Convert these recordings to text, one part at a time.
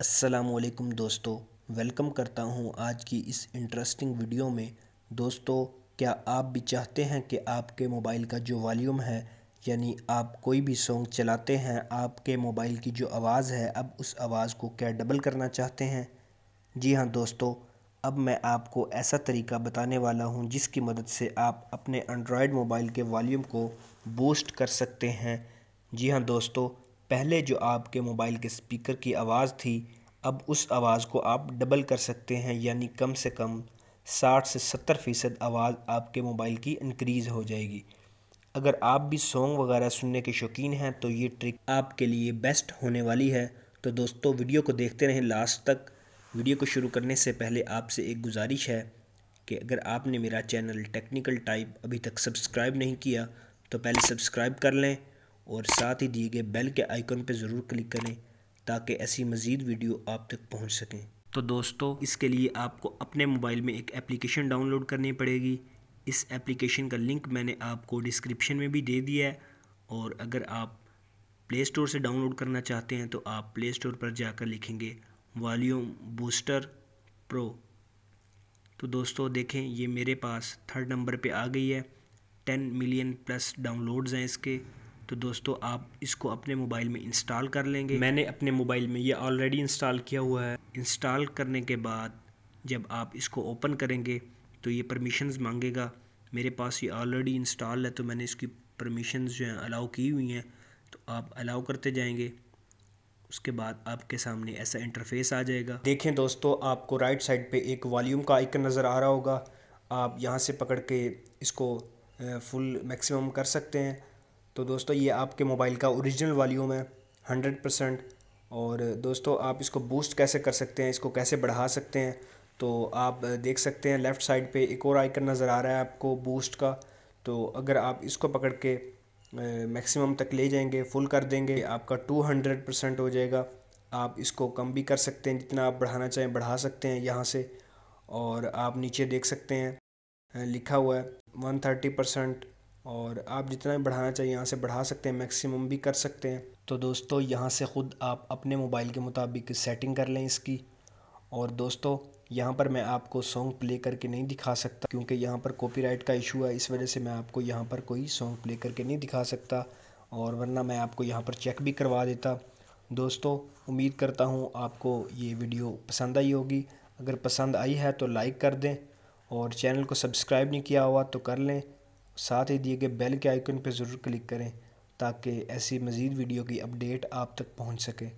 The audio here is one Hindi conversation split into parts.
असलकुम दोस्तों वेलकम करता हूं आज की इस इंटरेस्टिंग वीडियो में दोस्तों क्या आप भी चाहते हैं कि आपके मोबाइल का जो वॉल्यूम है यानी आप कोई भी सॉन्ग चलाते हैं आपके मोबाइल की जो आवाज़ है अब उस आवाज़ को क्या डबल करना चाहते हैं जी हाँ दोस्तों अब मैं आपको ऐसा तरीका बताने वाला हूं जिसकी मदद से आप अपने एंड्रॉयड मोबाइल के वॉल्यूम को बूस्ट कर सकते हैं जी हाँ दोस्तों पहले जो आपके मोबाइल के स्पीकर की आवाज़ थी अब उस आवाज़ को आप डबल कर सकते हैं यानी कम से कम साठ से सत्तर फ़ीसद आवाज़ आपके मोबाइल की इनक्रीज़ हो जाएगी अगर आप भी सॉन्ग वगैरह सुनने के शौकीन हैं तो ये ट्रिक आपके लिए बेस्ट होने वाली है तो दोस्तों वीडियो को देखते रहें लास्ट तक वीडियो को शुरू करने से पहले आपसे एक गुजारिश है कि अगर आपने मेरा चैनल टेक्निकल टाइप अभी तक सब्सक्राइब नहीं किया तो पहले सब्सक्राइब कर लें और साथ ही दिए गए बेल के आइकन पर ज़रूर क्लिक करें ताकि ऐसी मज़ीद वीडियो आप तक पहुँच सकें तो दोस्तों इसके लिए आपको अपने मोबाइल में एक एप्लीकेशन डाउनलोड करनी पड़ेगी इस एप्लीकेशन का लिंक मैंने आपको डिस्क्रिप्शन में भी दे दिया है और अगर आप प्ले स्टोर से डाउनलोड करना चाहते हैं तो आप प्ले स्टोर पर जाकर लिखेंगे वॉल्यूम बूस्टर प्रो तो दोस्तों देखें ये मेरे पास थर्ड नंबर पे आ गई है टेन मिलियन प्लस डाउनलोड्स हैं इसके तो दोस्तों आप इसको अपने मोबाइल में इंस्टॉल कर लेंगे मैंने अपने मोबाइल में ये ऑलरेडी इंस्टॉल किया हुआ है इंस्टॉल करने के बाद जब आप इसको ओपन करेंगे तो ये परमिशंस मांगेगा मेरे पास ये ऑलरेडी इंस्टॉल है तो मैंने इसकी परमिशन जो हैं अलाउ की हुई हैं तो आप अलाउ करते जाएंगे उसके बाद आपके सामने ऐसा इंटरफेस आ जाएगा देखें दोस्तों आपको राइट साइड पे एक वॉल्यूम का आइकन नज़र आ रहा होगा आप यहाँ से पकड़ के इसको फुल मैक्सिमम कर सकते हैं तो दोस्तों ये आपके मोबाइल का ओरिजिनल वॉल्यूम है हंड्रेड परसेंट और दोस्तों आप इसको बूस्ट कैसे कर सकते हैं इसको कैसे बढ़ा सकते हैं तो आप देख सकते हैं लेफ़्ट साइड पे एक और आइकन नज़र आ रहा है आपको बूस्ट का तो अगर आप इसको पकड़ के मैक्सिमम तक ले जाएंगे फुल कर देंगे आपका टू हंड्रेड परसेंट हो जाएगा आप इसको कम भी कर सकते हैं जितना आप बढ़ाना चाहें बढ़ा सकते हैं यहाँ से और आप नीचे देख सकते हैं लिखा हुआ है वन थर्टी परसेंट और आप जितना भी बढ़ाना चाहिए यहाँ से बढ़ा सकते हैं मैक्सिमम भी कर सकते हैं तो दोस्तों यहाँ से ख़ुद आप अपने मोबाइल के मुताबिक सेटिंग कर लें इसकी और दोस्तों यहाँ पर मैं आपको सॉन्ग प्ले करके नहीं दिखा सकता क्योंकि यहाँ पर कॉपीराइट का इशू है इस वजह से मैं आपको यहाँ पर कोई सॉन्ग प्ले करके नहीं दिखा सकता और वरना मैं आपको यहाँ पर चेक भी करवा देता दोस्तों उम्मीद करता हूँ आपको ये वीडियो पसंद आई होगी अगर पसंद आई है तो लाइक कर दें और चैनल को सब्सक्राइब नहीं किया हुआ तो कर लें साथ ही दिए गए बेल के आइकन पर ज़रूर क्लिक करें ताकि ऐसी मज़ीद वीडियो की अपडेट आप तक पहुँच सके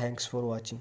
थैंक्स फॉर वॉचिंग